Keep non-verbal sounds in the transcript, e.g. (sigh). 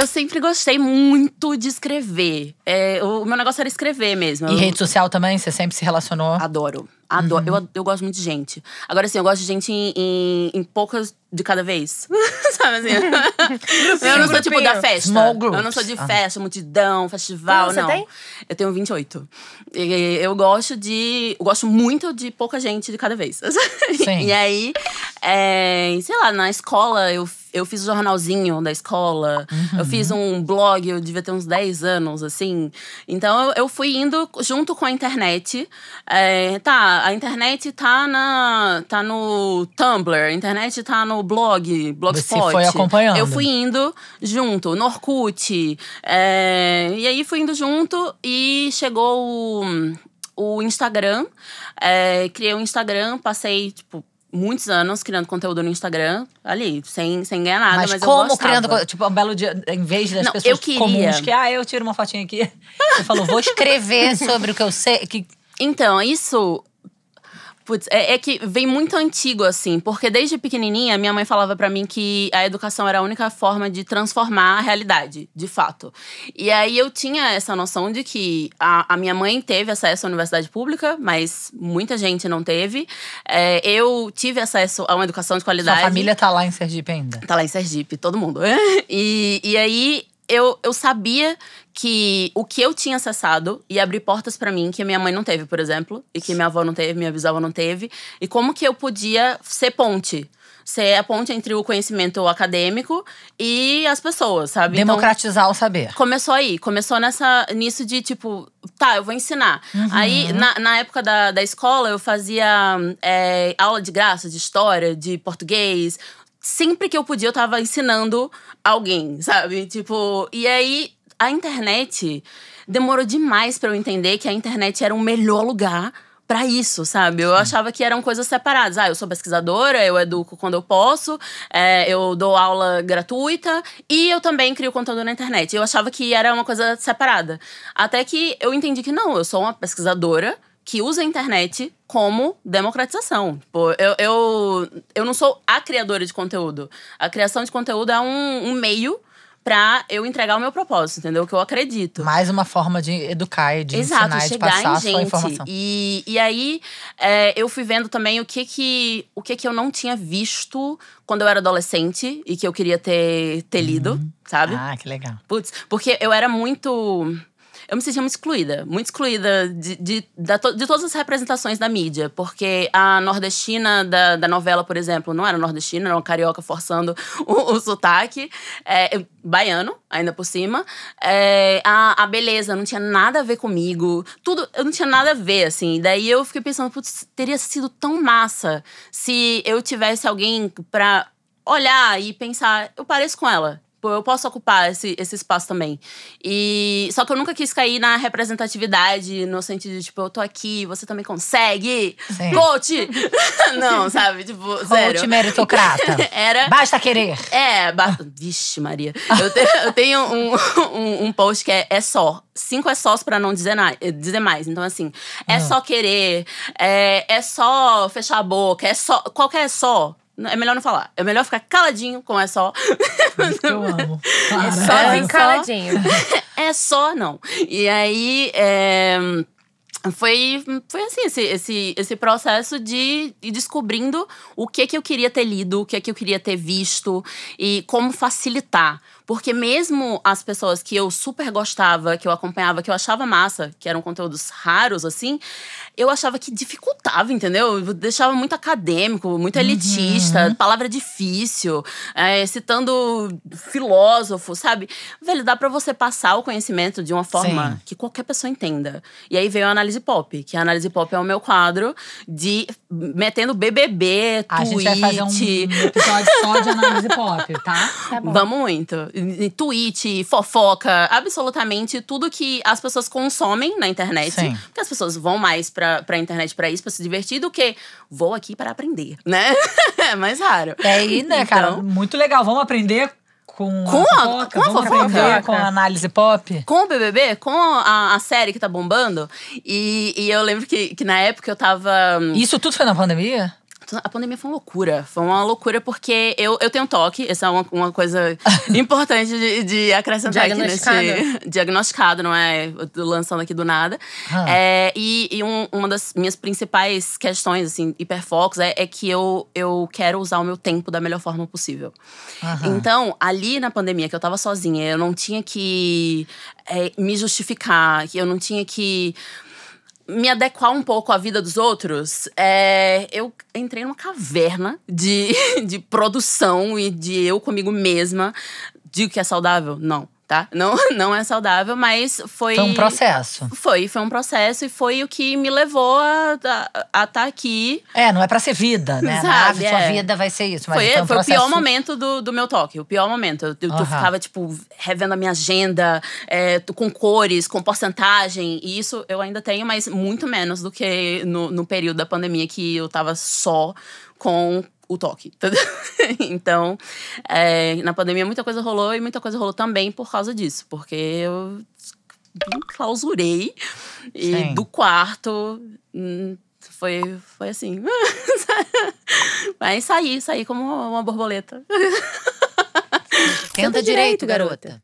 Eu sempre gostei muito de escrever. É, o meu negócio era escrever mesmo. E eu... rede social também? Você sempre se relacionou? Adoro. Adoro. Uhum. Eu, eu gosto muito de gente. Agora, assim, eu gosto de gente em, em, em poucas de cada vez. (laughs) Sabe assim? eu não sou tipo da festa. Small groups. Eu não sou de ah. festa, multidão, festival, não. Tem? Eu tenho 28. E, eu gosto de. Eu gosto muito de pouca gente de cada vez. (laughs) Sim. e aí, é, sei lá, na escola eu eu fiz o jornalzinho da escola, uhum. eu fiz um blog, eu devia ter uns 10 anos, assim. Então eu fui indo junto com a internet. É, tá, a, internet tá, na, tá no Tumblr, a internet tá no blog, Blogspot. Você foi acompanhando. Eu fui indo junto, no É, e aí fui indo junto e chegou o, o Instagram. É, criei o um Instagram, passei, tipo, muitos anos criando conteúdo no Instagram, ali, sem, sem ganhar nada, mas, mas como eu criando, tipo, um belo dia, em vez das não, pessoas comuns que, ah, eu tiro uma fotinha aqui. (laughs) Você falou, vou escrever sobre o que eu sei. Que... Então, isso Putz, é, é, que vem muito antigo, assim, porque desde pequenininha minha mãe falava para mim que a educação era a única forma de transformar a realidade, de fato. E aí eu tinha essa noção de que a, a minha mãe teve acesso à universidade pública, mas muita gente não teve. É, eu tive acesso a uma educação de qualidade. Sua família tá lá em Sergipe ainda? Tá lá em Sergipe, todo mundo. (laughs) e, e aí eu, eu sabia que o que eu tinha acessado ia abrir portas para mim que minha mãe não teve, por exemplo, e que minha avó não teve, minha bisavó não teve, e como que eu podia ser ponte ser a ponte entre o conhecimento acadêmico e as pessoas, sabe? Então, Democratizar então, o saber. Começou aí, começou nessa nisso de tipo, tá, eu vou ensinar. Uhum. Aí, na, na época da, da escola, eu fazia é, aula de graça, de história, de português, sempre que eu podia, eu tava ensinando alguém, sabe? Tipo, e aí a internet demorou demais para eu entender que a internet era o melhor lugar para isso, sabe? Eu achava que eram coisas separadas. Ah, eu sou pesquisadora, eu educo quando eu posso, é, eu dou aula gratuita e eu também crio conteúdo na internet. Eu achava que era uma coisa separada. Até que eu entendi que não, eu sou uma pesquisadora que usa a internet como democratização. Tipo, eu, eu, eu não sou a criadora de conteúdo. A criação de conteúdo é um, um meio para eu entregar o meu propósito, entendeu? O que eu acredito. Mais uma forma de educar e de Exato, ensinar chegar de passar em gente. a sua informação. E, e aí é, eu fui vendo também o que que, o que que eu não tinha visto quando eu era adolescente e que eu queria ter, ter lido, uhum. sabe? Ah, que legal. Putz, porque eu era muito eu me sentia muito excluída, muito excluída de, de, de, de todas as representações da mídia, porque a nordestina da, da novela, por exemplo, não era nordestina, era uma carioca forçando o, o sotaque, é, baiano, ainda por cima. É, a, a beleza não tinha nada a ver comigo, tudo, eu não tinha nada a ver, assim. Daí eu fiquei pensando, putz, teria sido tão massa se eu tivesse alguém pra olhar e pensar, eu pareço com ela. Pô, tipo, eu posso ocupar esse, esse espaço também. E só que eu nunca quis cair na representatividade, no sentido de, tipo, eu tô aqui, você também consegue. Sim. Coach! (laughs) Não, sabe? Tipo, Coach zero. Coach meritocrata. (laughs) Era... Basta querer. É, basta Vixe, Maria. Eu, te, (laughs) eu tenho um, um, um, post que é, é só. Cinco é sós pra não dizer, na, dizer mais. Então, assim, é hum. só querer, é, é só fechar a boca, é só… Qualquer é só é melhor não falar. É melhor ficar caladinho, como é só. eu amo. (laughs) É Para. É só, é, é só, caladinho. (laughs) É só não. E aí. É, foi, foi assim, esse, esse, esse processo de ir descobrindo o que é que eu queria ter lido, o que é que eu queria ter visto e como facilitar porque mesmo as pessoas que eu super gostava, que eu acompanhava, que eu achava massa, que eram conteúdos raros, assim, eu achava que dificultava, entendeu? Eu deixava muito acadêmico, muito uhum. elitista, uhum. palavra difícil, é, citando filósofo, sabe? Velho, dá para você passar o conhecimento de uma forma Sim. que qualquer pessoa entenda. E aí veio a análise pop, que a análise pop é o meu quadro de metendo BBB, a tweet. A gente vai fazer um episódio só de análise pop, tá? (laughs) tá bom. Vamos muito tweet, fofoca, absolutamente tudo que as pessoas consomem na internet. Sim. Porque as pessoas vão mais pra, pra internet pra isso, pra se divertir, do que vou aqui para aprender, né? (laughs) é mais raro. É aí, né, então, cara? Muito legal. Vamos aprender com, com a, fofoca, com a fofoca. com a análise pop. Com o BBB, com a, a série que tá bombando. E, e, eu lembro que, que na época eu tava. Hum, isso tudo foi na pandemia? A pandemia foi uma loucura. Foi uma loucura porque eu, eu tenho toque. Essa é uma, uma coisa (laughs) importante de, de acrescentar aqui nesse. Diagnosticado, não é? Lançando aqui do nada. Ah. É, e, e um, uma das minhas principais questões, assim, hiperfocos, é, é, que eu, eu quero usar o meu tempo da melhor forma possível. Aham. Então, ali na pandemia, que eu tava sozinha, eu não tinha que é, me justificar, que eu não tinha que me adequar um pouco à vida dos outros, é, eu entrei numa caverna de, (laughs) de produção e de eu comigo mesma. Digo que é saudável? Não tá? Não, (laughs) não é saudável, mas foi. Foi um processo. Foi, foi um processo e foi o que me levou a estar tá aqui. É, não é pra ser vida, né? Sabe, Na sua é. vida vai ser isso. Mas foi, foi, um foi o pior momento do, do meu toque, o pior momento. Eu, eu, uhum. ficava, tipo, revendo a minha agenda, é, com cores, com porcentagem. E isso eu ainda tenho, mas muito menos do que no, no período da pandemia que eu tava só com o toque. (laughs) então, é, na pandemia muita coisa rolou e muita coisa rolou também por causa disso, porque eu clausurei e Sim. do quarto hum, foi, foi assim. (laughs) Mas saí, saí como uma borboleta. Tenta, direito, garota.